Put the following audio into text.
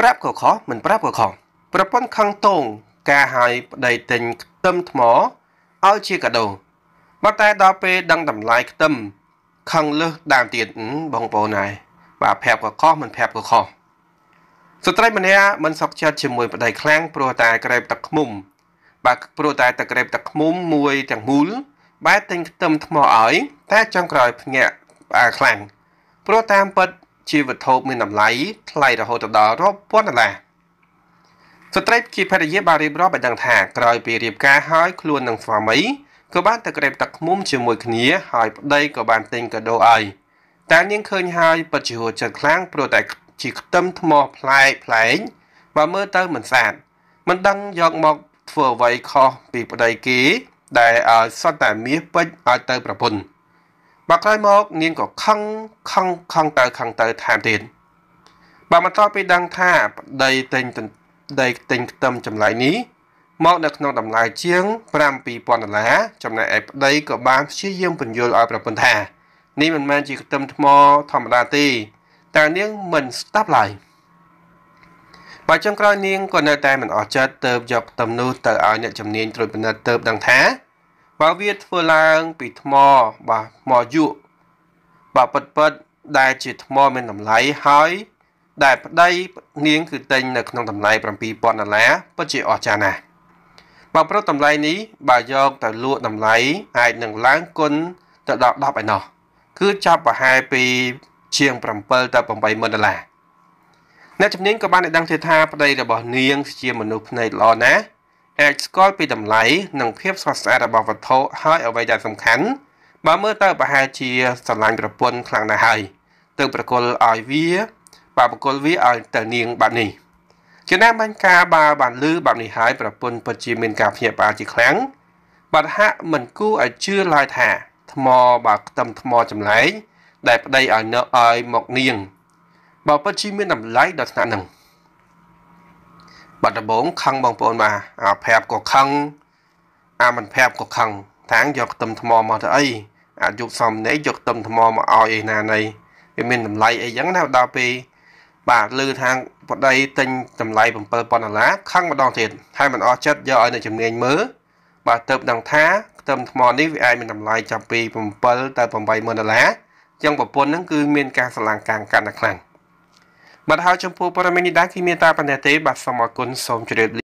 ប្រាប់ក៏ខុសមិនប្រាប់ក៏ខុសប្រពន្ធខឹងតងការឲ្យប្តីទិញខ្ទឹមថ្មឲ្យជាកាដូប៉ុន្តែដល់ពេលដឹងតម្លៃខ្ទឹមខឹងលើសដើមទៀតបងប្អូនហើយបាទប្រាប់ក៏ខុសមិនប្រាប់ក៏ខុសស្ត្រីម្នាក់មិនសុខចិត្តជាមួយប្តីខ្លាំងព្រោះតែក្រែបទឹកខ្មុំបាទព្រោះតែទឹកក្រែបទឹកខ្មុំមួយទាំងមូលបែរទិញខ្ទឹមថ្មឲ្យតែចង់ក្រោយភ្ញាក់ផ្អើលខ្លាំងព្រោះតាមពិតជាវត្ថុមានតម្លៃថ្លៃរហូតដល់រាប់ពាន់ដុល្លារស្ត្រីជាភរិយាបានរៀបរាប់ឲ្យដឹងថាក្រោយពីរៀបការហើយខ្លួននឹងស្វាមីក៏បានទៅក្រេបទឹកឃ្មុំជាមួយគ្នាហើយ ប្តីក៏បានទិញកាដូឲ្យតែនាងឃើញហើយពិតជាហួចចិត្តខ្លាំងព្រោះតែជាខ្ទឹមថ្មផ្លែកផ្លែងបើមើលទៅមិនស្អាតមិនដឹងយកមកធ្វើអ្វីខុសពីប្តីគេដែលឲ្យសត្វតែមាសពេជ្រឲ្យទៅប្រពន្ធបាទក្រោយមកនាងក៏ខឹងខឹងខឹងទៅខឹងទៅថែមទៀតបាទបន្ទាប់ពីដឹងថាប្តីទិញដីទិញខ្ទឹមចម្លែកនេះមក នៅក្នុងតម្លៃជាង7000ដុល្លារចំណែកឯប្តីក៏បានព្យាយាមពន្យល់ឲ្យប្រពន្ធថានេះមិនមែនជាខ្ទឹមថ្មធម្មតាទេតែនាងមិនស្ដាប់ឡើយបើចុងក្រោយនាងក៏នៅតែមិនអស់ចិត្តទៅយកខ្ទឹមនោះទៅឲ្យអ្នកជំនាញត្រួតពិនិត្យទៅដឹងថាបើវាធ្វើឡើង ពីថ្មបាទថ្មយក់បាទពិតពិតដែលជាថ្មមានតម្លៃហើយ ដែលប្តីនាងគឺទិញនៅក្នុងតម្លៃ7000ដុល្លារពិតជាអស្ចារ្យណាស់បើប្រុសតម្លៃនេះបើយកទៅលក់តម្លៃអាចនឹងឡើងគុណទៅដល់10ឯណោះគឺចាប់ប្រហែលពីជាង7ទៅ80000ដុល្លារអ្នកជំនាញក៏បានឲ្យដឹងថាប្តីរបស់នាង ជាមនុស្សភ្នែកល្អណាស់អាចស្គាល់ពីតម្លៃនិងភាពស្រស់ស្អាតរបស់វត្ថុហើយ អ្វីដែលសំខាន់បើមើលទៅប្រហែលជាស្រឡាញ់ប្រពន្ធខ្លាំងណាស់ហើយទើបប្រគល់ឲ្យវាបើប្រគល់វាឲ្យទៅនាង បាត់នេះជាណាបានការបើបានលឺបាត់នេះហើយប្រពន្ធពិតជាមាន ការភ្ញាក់ផ្អើលជាខ្លាំងបាត់ហាក់មិនគួរឲ្យជឿឡើយថាថ្មបើខ្ទឹមថ្មចម្លែកដែលប្តីឲ្យនៅឲ្យមកនាង បើពិតជាមានតម្លៃដល់ថ្នាក់នឹងបាត់ដំបងខឹងបងប្អូនបាទអាប្រាប់ក៏ខឹងអាមិនប្រាប់ក៏ខឹងថាងយកខ្ទឹមថ្មមកទៅអីអាចយកសំណេរយកខ្ទឹមថ្មមកឲ្យឯណាណីវាមានតម្លៃអីចឹងណាដល់ពេលបាទលើថាងប្តី ទិញតម្លៃ7000ដុល្លារខឹងម្ដងទៀតហើយមិនអស់ចិត្តយកឲ្យអ្នកជំនាញមើលបាទទៅដឹងថាខ្ទឹមថ្មនេះវាអាចមានតម្លៃចាប់ពី7ទៅ80000ដុល្លារចឹងប្រពន្ធហ្នឹងគឺមានការស្រឡាំងកាំងកាន់តែខ្លាំងបាទហើយចំពោះព័ត៌មាននេះដែរគឺមានតែប៉ុណ្ណេះទេបាទសូមអរគុណសូមជម្រាបលា